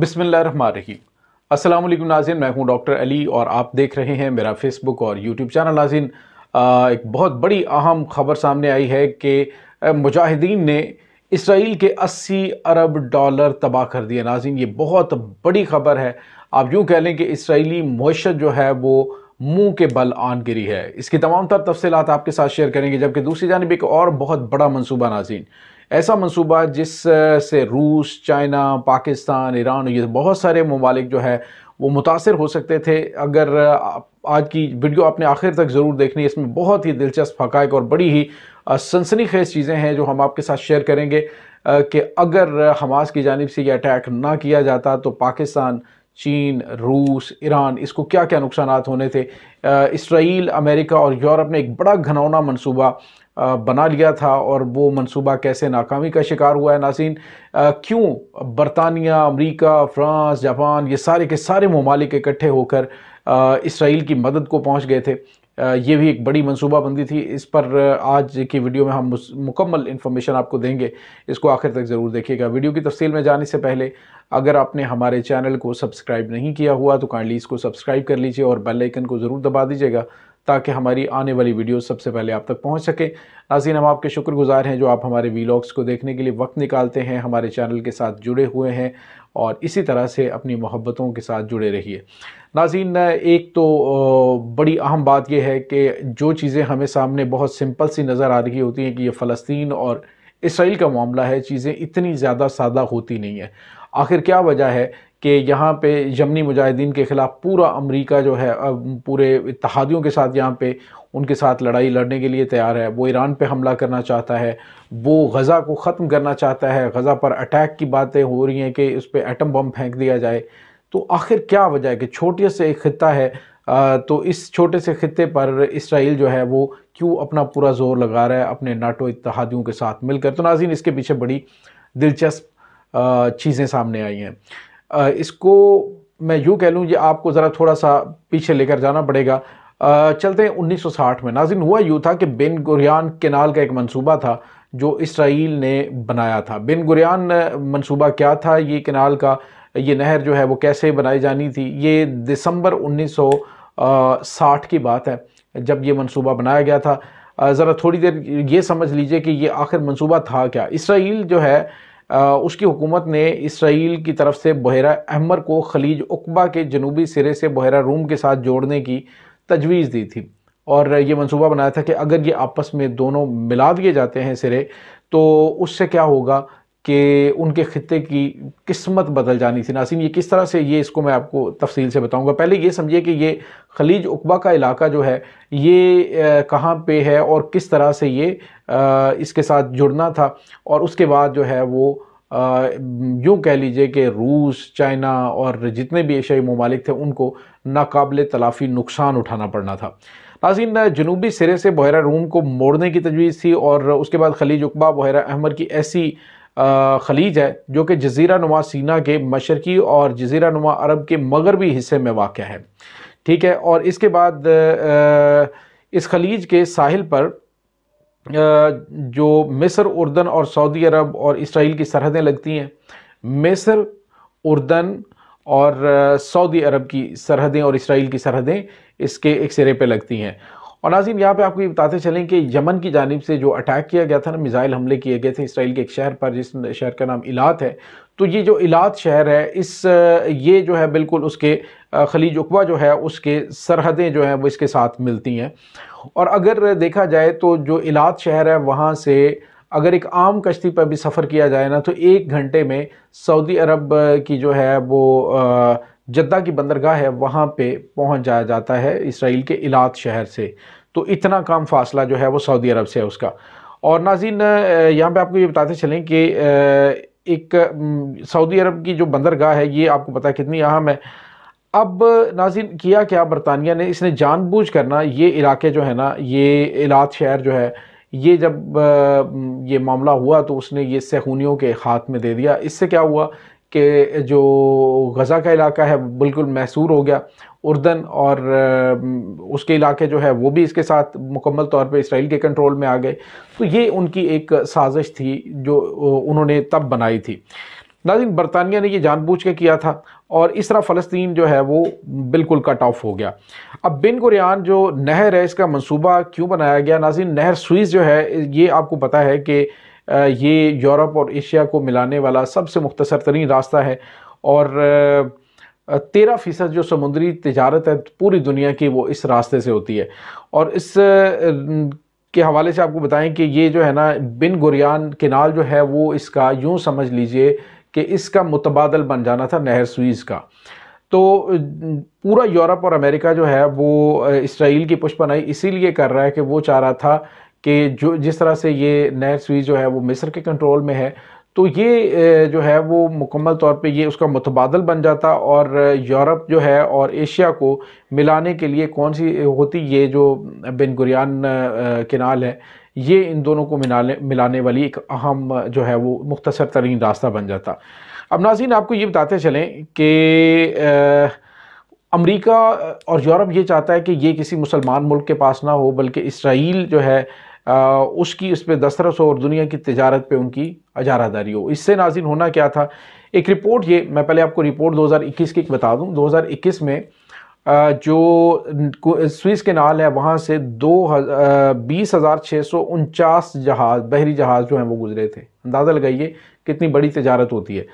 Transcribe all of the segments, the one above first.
बिसमीम अस्सलाम असल नाजिन मैं हूं डॉक्टर अली और आप देख रहे हैं मेरा फेसबुक और यूट्यूब चैनल नाजिन एक बहुत बड़ी अहम खबर सामने आई है कि मुजाहिदीन ने इसराइल के 80 अरब डॉलर तबाह कर दिए नाजिन ये बहुत बड़ी खबर है आप यूँ कह लें कि इसराइली मीशत जो है वो मुंह के बल आन गिरी है इसकी तमाम तर तफसीत आपके साथ शेयर करेंगे जबकि दूसरी जानब एक और बहुत बड़ा मनसूबा नाजिन ऐसा मनसूबा जिस से रूस चाइना पाकिस्तान ईरान ये बहुत सारे ममालिक जो है वो मुतासर हो सकते थे अगर आज की वीडियो आपने आखिर तक ज़रूर देखनी है इसमें बहुत ही दिलचस्प हक़ और बड़ी ही सनसनी खेज चीज़ें हैं जो हम आपके साथ शेयर करेंगे कि अगर हमास की जानब से यह अटैक ना किया जाता तो पाकिस्तान चीन रूस ईरान इसको क्या क्या नुकसान होने थे इसराइल अमेरिका और यूरोप ने एक बड़ा घनौना मनसूबा बना लिया था और वो मनसूबा कैसे नाकामी का शिकार हुआ है नासिन क्यों बरतानिया अमरीका फ्रांस जापान ये सारे के सारे ममालिक इकट्ठे होकर इसराइल की मदद को पहुँच गए थे ये भी एक बड़ी मनसूबाबंदी थी इस पर आज की वीडियो में हम मुकम्मल इन्फॉर्मेशन आपको देंगे इसको आखिर तक ज़रूर देखिएगा वीडियो की तफसील में जाने से पहले अगर आपने हमारे चैनल को सब्सक्राइब नहीं किया हुआ तो काइंडली इसको सब्सक्राइब कर लीजिए और बेल आइकन को ज़रूर दबा दीजिएगा ताकि हमारी आने वाली वीडियो सबसे पहले आप तक पहुँच सके नाजीन हम आपके शुक्रगुजार हैं जो आप हमारे वीलॉग्स को देखने के लिए वक्त निकालते हैं हमारे चैनल के साथ जुड़े हुए हैं और इसी तरह से अपनी मोहब्बतों के साथ जुड़े रहिए नाजीन एक तो बड़ी अहम बात यह है कि जो चीज़ें हमें सामने बहुत सिंपल सी नज़र आ रही होती हैं कि ये फ़लस्तीन और इसराइल का मामला है चीज़ें इतनी ज़्यादा सादा होती नहीं है आखिर क्या वजह है कि यहाँ पे यमनी मुजाहिदीन के ख़िलाफ़ पूरा अमेरिका जो है पूरे इतिहादियों के साथ यहाँ पे उनके साथ लड़ाई लड़ने के लिए तैयार है वो ईरान पे हमला करना चाहता है वो गज़ा को ख़त्म करना चाहता है गज़ा पर अटैक की बातें हो रही हैं कि उस पर एटम बम फेंक दिया जाए तो आखिर क्या वजह है कि छोटे से एक ख़त्ता है तो इस छोटे से ख़त्े पर इसराइल जो है वो क्यों अपना पूरा जोर लगा रहा है अपने नाटो इतिहादियों के साथ मिलकर तो नाजीन इसके पीछे बड़ी दिलचस्प चीज़ें सामने आई हैं इसको मैं यूँ कह लूँ ये आपको ज़रा थोड़ा सा पीछे लेकर जाना पड़ेगा चलते हैं 1960 में नाजिन हुआ यूँ था कि बिन गुरियान केनाल का एक मंसूबा था जो इसराइल ने बनाया था बिन गुरियान मंसूबा क्या था ये केनाल का ये नहर जो है वो कैसे बनाई जानी थी ये दिसंबर 1960 की बात है जब ये मंसूबा बनाया गया था ज़रा थोड़ी देर ये समझ लीजिए कि ये आखिर मंसूबा था क्या इसराइल जो है उसकी हुकूमत ने इसराइल की तरफ से बहरा अहमर को खलीज उकबा के जनूबी सिरे से बहरा रूम के साथ जोड़ने की तजवीज़ दी थी और ये मंसूबा बनाया था कि अगर ये आपस में दोनों मिला दिए जाते हैं सिरे तो उससे क्या होगा कि उनके ख़त्े की किस्मत बदल जानी थी नासिम ये किस तरह से ये इसको मैं आपको तफसील से बताऊंगा पहले ये समझिए कि ये खलीज उकबा का इलाका जो है ये कहाँ पे है और किस तरह से ये इसके साथ जुड़ना था और उसके बाद जो है वो यूँ कह लीजिए कि रूस चाइना और जितने भी एशियाई ममालिक थे उनको नाकबिल तलाफ़ी नुकसान उठाना पड़ना था नाजिन जनूबी सिरे से बहरा रूम को मोड़ने की तजवीज़ थी और उसके बाद खलीज उकबा बहरा अहमर की ऐसी खलीज है जो कि जजीरा नुमा सीना के मशरकी और जजीरा नुमा अरब के मगरबी हिस्से में वाक़ है ठीक है और इसके बाद इस खलीज के साहिल पर जो मिस्र उर्दन और सऊदी अरब और इसराइल की सरहदें लगती हैं मिस्र उर्दन और सऊदी अरब की सरहदें और इसराइल की सरहदें इसके एक सिरे पे लगती हैं और नाजिम यहाँ पे आपको ये बताते चलें कि यमन की जानब से जो अटैक किया गया था ना मिज़ाइल हमले किए गए थे इसराइल के एक शहर पर जिस शहर का नाम इलात है तो ये जो इलात शहर है इस ये जो है बिल्कुल उसके खलीज उकबा जो है उसके सरहदें जो हैं वो इसके साथ मिलती हैं और अगर देखा जाए तो जो इलात शहर है वहाँ से अगर एक आम कश्ती पर भी सफ़र किया जाए ना तो एक घंटे में सऊदी अरब की जो है वो जद्दा की बंदरगाह है वहाँ पे पहुँच जाया जाता है इसराइल के इलात शहर से तो इतना काम फासला जो है वो सऊदी अरब से है उसका और नाजिन यहाँ पे आपको ये बताते चलें कि एक सऊदी अरब की जो बंदरगाह है ये आपको पता कितनी अहम है अब नाजिन किया क्या बरतानिया ने इसने जानबूझ करना ये इलाके जो है ना ये इलात शहर जो है ये जब ये मामला हुआ तो उसने ये सहूनियों के हाथ में दे दिया इससे क्या हुआ कि जो गज़ा का इलाका है बिल्कुल मैसूर हो गया उर्दन और उसके इलाके जो है वो भी इसके साथ मुकम्मल तौर पे इसराइल के कंट्रोल में आ गए तो ये उनकी एक साजिश थी जो उन्होंने तब बनाई थी नाजिन बरतानिया ने ये जानबूझ के किया था और इस तरह फ़लस्तीन जो है वो बिल्कुल कट ऑफ हो गया अब बिन कुरियान जो नहर है इसका मंसूबा क्यों बनाया गया नाजिन नहर स्वीज़ जो है ये आपको पता है कि ये यूरोप और एशिया को मिलाने वाला सबसे मुख्तर तरीन रास्ता है और तेरह फ़ीसद जो समुद्री तजारत है पूरी दुनिया की वो इस रास्ते से होती है और इस के हवाले से आपको बताएं कि ये जो है ना बिन गुरियान किनाल जो है वो इसका यूँ समझ लीजिए कि इसका मुतबादल बन जाना था नहर सुइज़ का तो पूरा यूरोप और अमेरिका जो है वो इसराइल की पुष्पनाई इसीलिए कर रहा है कि वो चाह रहा था कि जो जिस तरह से ये नहर स्वीज जो है वो मिस्र के कंट्रोल में है तो ये जो है वो मुकम्मल तौर पे ये उसका मुतबादल बन जाता और यूरोप जो है और एशिया को मिलाने के लिए कौन सी होती ये जो बिन गुरान किनाल है ये इन दोनों को मिलाने मिलाने वाली एक अहम जो है वो मुख्तर तरीन रास्ता बन जाता अब नाजीन आपको ये बताते चलें कि अमरीका और यूरोप ये चाहता है कि ये किसी मुसलमान मुल्क के पास ना हो बल्कि इसराइल जो है उसकी उस पर दस्तरस हो और दुनिया की तजारत पे उनकी अजारादारी हो इससे नाजिन होना क्या था एक रिपोर्ट ये मैं पहले आपको रिपोर्ट 2021 की बता दूं 2021 में जो स्विस के नाल है वहाँ से दो बीस हज़ार छः सौ उनचास जहाज़ बहरी जहाज़ जो हैं वो गुजरे थे अंदाज़ा लगाइए कितनी बड़ी तजारत होती है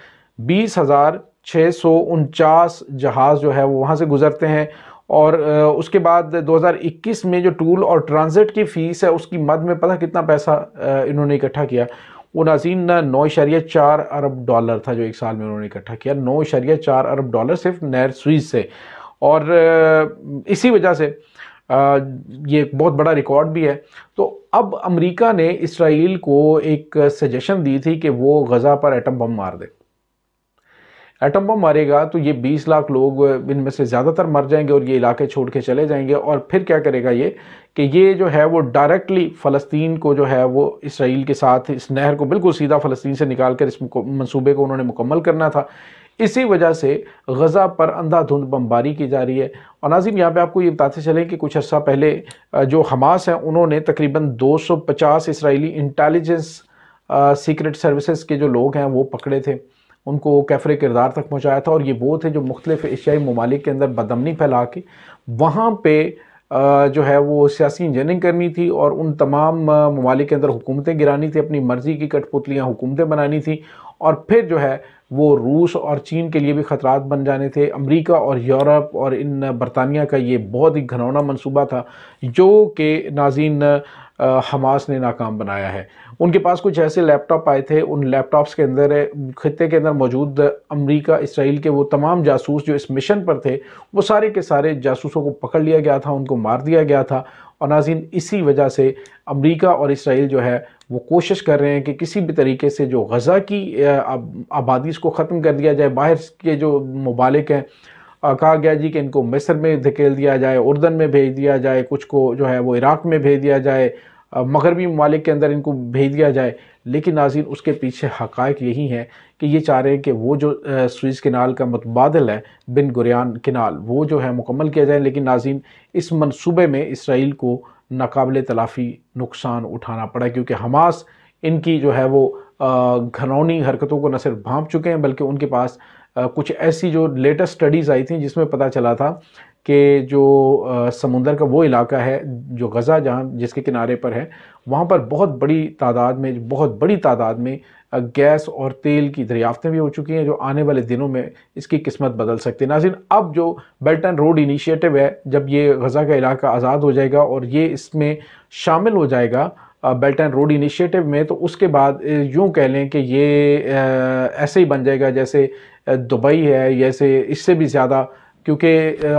बीस हज़ार छः सौ उनचास जहाज़ जो है वो वहाँ से गुज़रते हैं और उसके बाद 2021 में जो टूल और ट्रांजिट की फ़ीस है उसकी मद में पता कितना पैसा इन्होंने इकट्ठा किया वो नाजीन नौ इशारिया चार अरब डॉलर था जो एक साल में उन्होंने इकट्ठा किया नौ इशारिया चार अरब डॉलर सिर्फ नैर स्वीज से और इसी वजह से ये बहुत बड़ा रिकॉर्ड भी है तो अब अमेरिका ने इसराइल को एक सजेशन दी थी कि वो गज़ा पर एटम बम मार दे एटम बम मारेगा तो ये 20 लाख लोग इनमें से ज़्यादातर मर जाएंगे और ये इलाके छोड़ के चले जाएंगे और फिर क्या करेगा ये कि ये जो है वो डायरेक्टली फ़लस्तीन को जो है वो इसराइल के साथ इस नहर को बिल्कुल सीधा फ़लस्तीन से निकाल कर इस मनसूबे को उन्होंने मुकम्मल करना था इसी वजह से गज़ा पर अंधाधुंध बमबारी की जा रही है और नाजिम यहाँ पे आपको ये बताते चलें कि कुछ अर्सा पहले जो हमास हैं उन्होंने तकरीबन 250 इसराइली इंटेलिजेंस सीक्रेट सर्विसेज के जो लोग हैं वो पकड़े थे उनको कैफर किरदार तक पहुँचाया था और ये वो थे जो मुख्तलिफ एशियाई ममालिक के अंदर बदमनी फैला के वहाँ पर जो है वो सियासी इंजीनियरिंग करनी थी और उन तमाम ममालिक के अंदर हुकूमतें गिरानी थी अपनी मर्ज़ी की कठपुतलियाँ हुकूमतें बनानी थी और फिर जो है वो रूस और चीन के लिए भी ख़तरा बन जाने थे अमेरिका और यूरोप और इन बरतानिया का ये बहुत ही घनौना मनसूबा था जो कि नाजीन हमास ने नाकाम बनाया है उनके पास कुछ ऐसे लैपटॉप आए थे उन लैपटॉप्स के अंदर खत्े के अंदर मौजूद अमेरिका इसराइल के वो तमाम जासूस जो इस मिशन पर थे वो सारे के सारे जासूसों को पकड़ लिया गया था उनको मार दिया गया था और नाजिन इसी वजह से अमेरिका और इसराइल जो है वो कोशिश कर रहे हैं कि किसी भी तरीके से जो गज़ा की आबादी इसको ख़त्म कर दिया जाए बाहर के जो ममालिक हैं कहा गया जी कि इनको मिस्र में धकेल दिया जाए उर्दन में भेज दिया जाए कुछ को जो है वो इराक़ में भेज दिया जाए मगरबी ममालिक के अंदर इनको भेज दिया जाए लेकिन नाजिन उसके पीछे हकायक यही हैं कि ये चाह रहे हैं कि वो जो स्वीज़ किनाल का मतबादल है बिन गुरान किनाल वो जो है मुकम्मल किया जाए लेकिन नाजिन इस मनसूबे में इसराइल को नाकबले तलाफ़ी नुकसान उठाना पड़ा क्योंकि हमास इनकी जो है वो घनौनी हरकतों को न सिर्फ भाँप चुके हैं बल्कि उनके पास कुछ ऐसी जो लेटेस्ट स्टडीज़ आई थी जिसमें पता चला था कि जो समुंदर का वो इलाका है जो गज़ा जहाँ जिसके किनारे पर है वहाँ पर बहुत बड़ी तादाद में बहुत बड़ी तादाद में गैस और तेल की दरियाफ्तें भी हो चुकी हैं जो आने वाले दिनों में इसकी किस्मत बदल सकती है नाजिन अब जो बेल्ट एंड रोड इनिशिएटिव है जब ये गज़ा का इलाका आज़ाद हो जाएगा और ये इसमें शामिल हो जाएगा बेल्ट एंड रोड इनिशिएटिव में तो उसके बाद यूँ कह लें कि ये ऐसे ही बन जाएगा जैसे दुबई है जैसे इससे भी ज़्यादा क्योंकि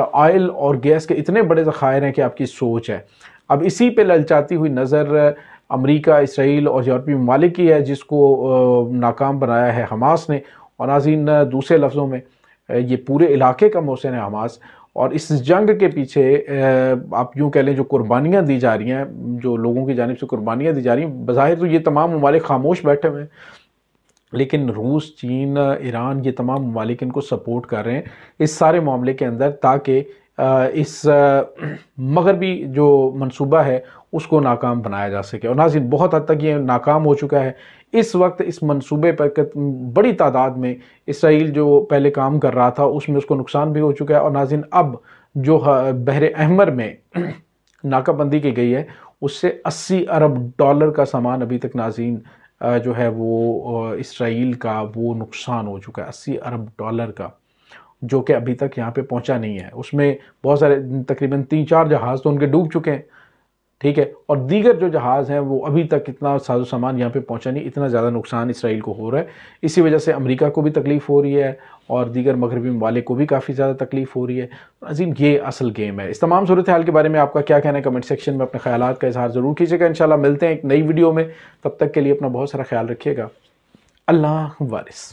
ऑयल और गैस के इतने बड़े ज़खायर हैं कि आपकी सोच है अब इसी पे ललचाती हुई नज़र अमेरिका इसराइल और यूरोपीय ममालिक की है जिसको नाकाम बनाया है हमास ने और नाजीन दूसरे लफ्ज़ों में ये पूरे इलाके का मौसम है हमास और इस जंग के पीछे आप यूँ कह लें जो कुर्बानियाँ दी जा रही हैं जो लोगों की जानब से कुर्बानियाँ दी जा रही हैं बाहिर तो ये तमाम ममालिक खामोश बैठे हुए हैं लेकिन रूस चीन ईरान ये तमाम ममालिक इनको सपोर्ट कर रहे हैं इस सारे मामले के अंदर ताकि इस मगरबी जो मनसूबा है उसको नाकाम बनाया जा सके और नाजिन बहुत हद तक ये नाकाम हो चुका है इस वक्त इस मनसूबे पर बड़ी तादाद में इसराइल जो पहले काम कर रहा था उसमें उसको नुकसान भी हो चुका है और नाजिन अब जो बहर अहमर में नाकाबंदी की गई है उससे अस्सी अरब डॉलर का सामान अभी तक नाजीन जो है वो इसराइल का वो नुकसान हो चुका है अस्सी अरब डॉलर का जो कि अभी तक यहाँ पे पहुँचा नहीं है उसमें बहुत सारे तकरीबन तीन चार जहाज़ तो उनके डूब चुके हैं ठीक है और दीगर जो जहाज़ हैं वो अभी तक इतना साजो सामान यहाँ पे पहुँचा नहीं इतना ज़्यादा नुकसान इसराइल को हो रहा है इसी वजह से अमेरिका को भी तकलीफ़ हो रही है और दीगर मगरबी वाले को भी काफ़ी ज़्यादा तकलीफ़ हो रही है अजीम ये असल गेम है इस तमाम सूरत हाल के बारे में आपका क्या कहना है कमेंट सेक्शन में अपने ख्याल का इजहार ज़रूर कीजिएगा इन मिलते हैं एक नई वीडियो में तब तक के लिए अपना बहुत सारा ख्याल रखिएगा अल्लाह वारिस